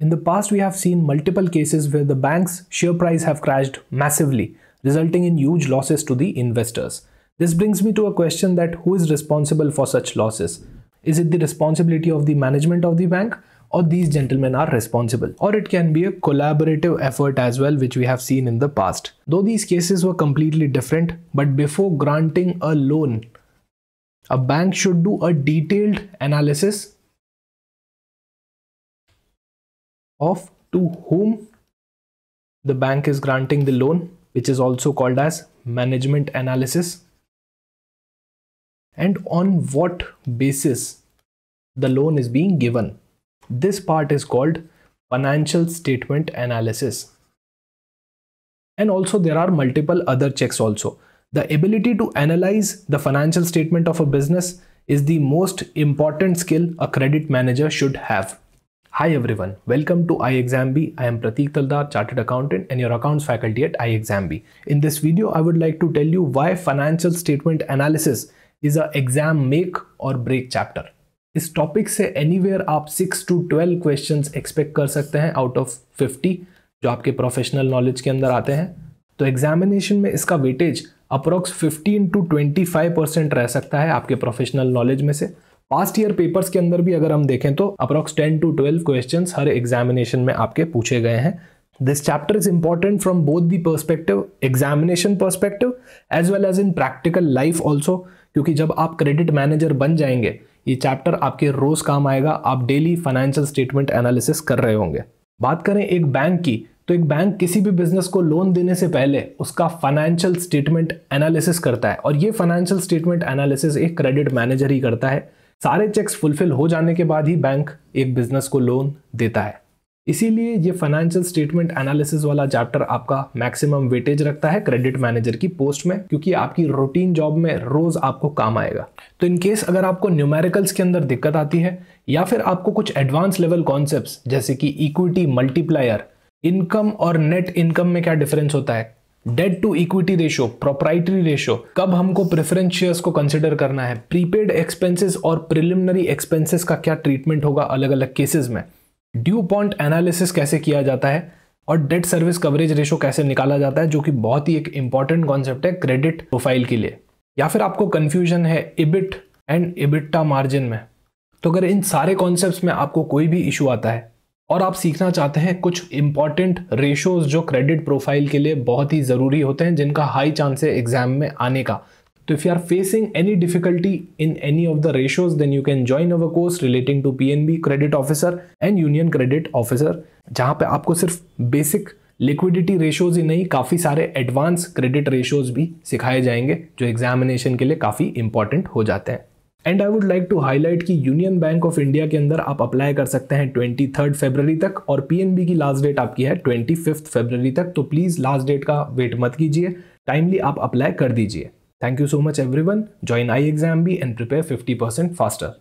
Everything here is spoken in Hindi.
In the past, we have seen multiple cases where the bank's share price have crashed massively, resulting in huge losses to the investors. This brings me to a question that who is responsible for such losses? Is it the responsibility of the management of the bank or these gentlemen are responsible? Or it can be a collaborative effort as well which we have seen in the past. Though these cases were completely different, but before granting a loan, a bank should do a detailed analysis of to whom the bank is granting the loan, which is also called as management analysis, and on what basis the loan is being given. This part is called financial statement analysis. And also there are multiple other checks also. The ability to analyze the financial statement of a business is the most important skill a credit manager should have. Hi everyone, welcome to iExamB. I am Pratik Taldar, Chartered Accountant and your Accounts Faculty at iExamB. In this video, I would like to tell you why Financial Statement Analysis is a exam make or break chapter. इस टॉपिक से एनीवेयर आप 6 टू 12 क्वेश्चंस एक्सपेक्ट कर सकते हैं आउट ऑफ 50 जो आपके प्रोफेशनल नॉलेज के अंदर आते हैं तो एग्जामिनेशन में इसका वेटेज अप्रॉक्स 15 टू 25 परसेंट रह सकता है आपके प्रोफेशनल नॉलेज में से पास्ट ईयर पेपर्स के अंदर भी अगर हम देखें तो approx ten to twelve question हर एग्जामिनेशन में आपके पूछे गए हैं this chapter is important from both the perspective examination perspective as well as in practical life also क्योंकि जब आप क्रेडिट मैनेजर बन जाएंगे ये चैप्टर आपके रोज काम आएगा आप डेली फाइनेंशियल स्टेटमेंट एनालिसिस कर रहे होंगे बात करें एक बैंक की तो एक बैंक किसी भी बिजनेस को लोन देने से पहले उसका फाइनेंशियल स्टेटमेंट एनालिसिस करता है और ये फाइनेंशियल स्टेटमेंट एनालिसिस एक क्रेडिट मैनेजर ही करता है सारे चेक्स फुलफिल हो जाने के बाद ही बैंक एक बिजनेस को लोन देता है इसीलिए ये फाइनेंशियल स्टेटमेंट एनालिसिस वाला चैप्टर आपका मैक्सिमम वेटेज रखता है क्रेडिट मैनेजर की पोस्ट में क्योंकि आपकी रूटीन जॉब में रोज आपको काम आएगा तो इन केस अगर आपको न्यूमेरिकल्स के अंदर दिक्कत आती है या फिर आपको कुछ एडवांस लेवल कॉन्सेप्ट जैसे कि इक्विटी मल्टीप्लायर इनकम और नेट इनकम में क्या डिफरेंस होता है debt to equity ratio proprietary ratio कब हमको प्रेफरेंस शेयर्स को कंसिडर करना है प्रीपेड एक्सपेंसेस और प्रिलिमिनरी एक्सपेंसेस का क्या ट्रीटमेंट होगा अलग अलग केसेस में ड्यू पॉइंट एनालिसिस कैसे किया जाता है और डेट सर्विस कवरेज रेशो कैसे निकाला जाता है जो कि बहुत ही एक इंपॉर्टेंट कॉन्सेप्ट है क्रेडिट प्रोफाइल के लिए या फिर आपको कन्फ्यूजन है इबिट एंड इबिट्टा मार्जिन में तो अगर इन सारे कॉन्सेप्ट में आपको कोई भी इशू आता है और आप सीखना चाहते हैं कुछ इंपॉर्टेंट रेशोज जो क्रेडिट प्रोफाइल के लिए बहुत ही ज़रूरी होते हैं जिनका हाई चांस है एग्जाम में आने का तो if you are facing any difficulty in any of the ratios then you can join our course relating to P credit officer and union credit officer जहाँ पे आपको सिर्फ बेसिक लिक्विडिटी रेशोज ही नहीं काफ़ी सारे एडवांस क्रेडिट रेशोज भी सिखाए जाएंगे जो एग्जामिनेशन के लिए काफ़ी इंपॉर्टेंट हो जाते हैं and I would like to highlight कि यूनियन बैंक ऑफ इंडिया के अंदर आप अप्लाई कर सकते हैं ट्वेंटी थर्ड फेबररी तक और बी की लास्ट डेट आपकी है ट्वेंटी फिफ्थ फेबररी तक तो प्लीज़ लास्ट डेट का वेट मत कीजिए टाइमली आप अप्लाई कर दीजिए thank you so much every one join I exam भी and prepare fifty percent faster